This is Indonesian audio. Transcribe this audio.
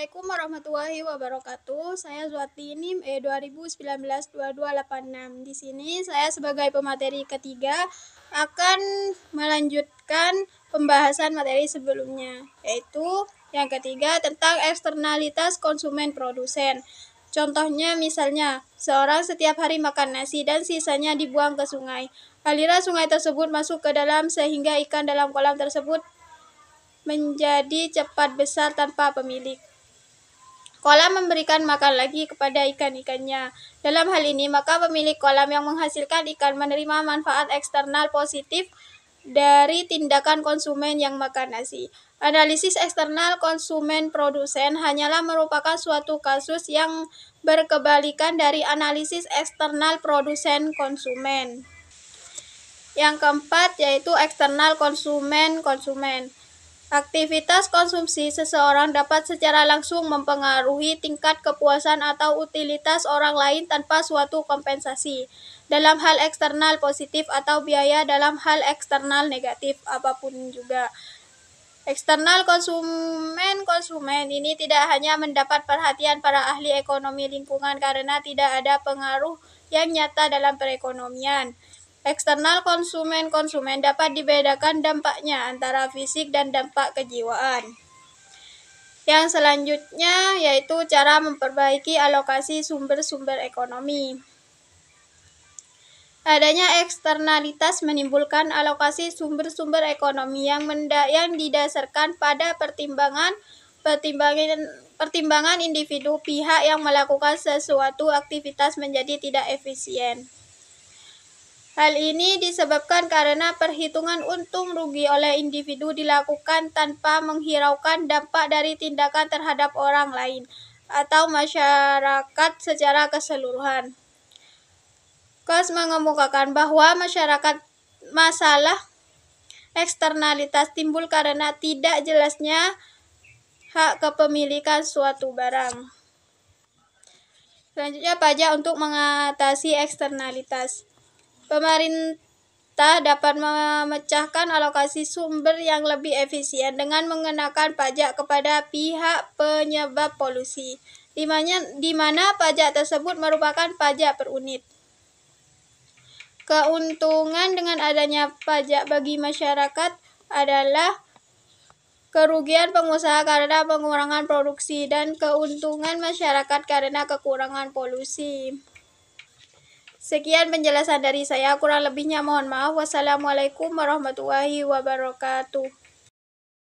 Assalamualaikum warahmatullahi wabarakatuh. Saya Zuati NIM E 2019-2286. Di sini saya sebagai pemateri ketiga akan melanjutkan pembahasan materi sebelumnya, yaitu yang ketiga tentang eksternalitas konsumen produsen. Contohnya misalnya, seorang setiap hari makan nasi dan sisanya dibuang ke sungai. Aliran sungai tersebut masuk ke dalam sehingga ikan dalam kolam tersebut menjadi cepat besar tanpa pemilik. Kolam memberikan makan lagi kepada ikan-ikannya. Dalam hal ini, maka pemilik kolam yang menghasilkan ikan menerima manfaat eksternal positif dari tindakan konsumen yang makan nasi. Analisis eksternal konsumen produsen hanyalah merupakan suatu kasus yang berkebalikan dari analisis eksternal produsen konsumen. Yang keempat yaitu eksternal konsumen konsumen. Aktivitas konsumsi seseorang dapat secara langsung mempengaruhi tingkat kepuasan atau utilitas orang lain tanpa suatu kompensasi dalam hal eksternal positif atau biaya dalam hal eksternal negatif apapun juga. Eksternal konsumen-konsumen ini tidak hanya mendapat perhatian para ahli ekonomi lingkungan karena tidak ada pengaruh yang nyata dalam perekonomian. Eksternal konsumen-konsumen dapat dibedakan dampaknya antara fisik dan dampak kejiwaan. Yang selanjutnya yaitu cara memperbaiki alokasi sumber-sumber ekonomi. Adanya eksternalitas menimbulkan alokasi sumber-sumber ekonomi yang menda yang didasarkan pada pertimbangan pertimbangan pertimbangan individu pihak yang melakukan sesuatu aktivitas menjadi tidak efisien. Hal ini disebabkan karena perhitungan untung rugi oleh individu dilakukan tanpa menghiraukan dampak dari tindakan terhadap orang lain atau masyarakat secara keseluruhan. Kos mengemukakan bahwa masyarakat masalah eksternalitas timbul karena tidak jelasnya hak kepemilikan suatu barang. Selanjutnya pajak untuk mengatasi eksternalitas. Pemerintah dapat memecahkan alokasi sumber yang lebih efisien dengan mengenakan pajak kepada pihak penyebab polusi, di mana, di mana pajak tersebut merupakan pajak per unit. Keuntungan dengan adanya pajak bagi masyarakat adalah kerugian pengusaha karena pengurangan produksi, dan keuntungan masyarakat karena kekurangan polusi. Sekian penjelasan dari saya, kurang lebihnya mohon maaf. Wassalamualaikum warahmatullahi wabarakatuh.